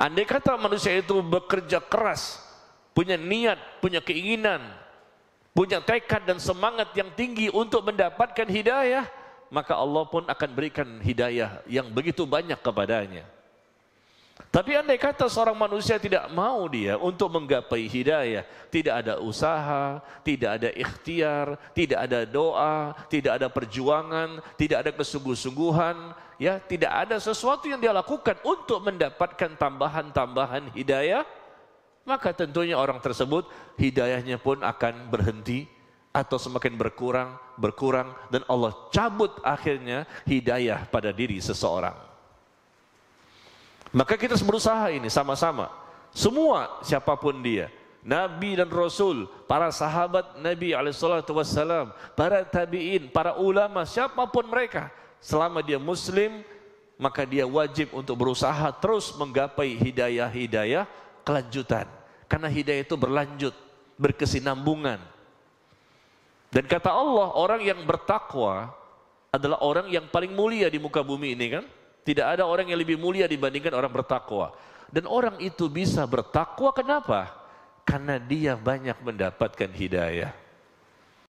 Andai kata manusia itu bekerja keras, punya niat, punya keinginan, punya tekad dan semangat yang tinggi untuk mendapatkan hidayah, maka Allah pun akan berikan hidayah yang begitu banyak kepadanya. Tapi andai kata seorang manusia tidak mau dia untuk menggapai hidayah, tidak ada usaha, tidak ada ikhtiar, tidak ada doa, tidak ada perjuangan, tidak ada kesungguh-sungguhan, ya tidak ada sesuatu yang dia lakukan untuk mendapatkan tambahan-tambahan hidayah, maka tentunya orang tersebut hidayahnya pun akan berhenti atau semakin berkurang, berkurang dan Allah cabut akhirnya hidayah pada diri seseorang. Maka kita harus berusaha ini sama-sama. Semua siapapun dia. Nabi dan Rasul, para sahabat Nabi Alaihissalam, para tabiin, para ulama, siapapun mereka. Selama dia muslim, maka dia wajib untuk berusaha terus menggapai hidayah-hidayah kelanjutan. Karena hidayah itu berlanjut, berkesinambungan. Dan kata Allah, orang yang bertakwa adalah orang yang paling mulia di muka bumi ini kan? Tidak ada orang yang lebih mulia dibandingkan orang bertakwa. Dan orang itu bisa bertakwa kenapa? Karena dia banyak mendapatkan hidayah.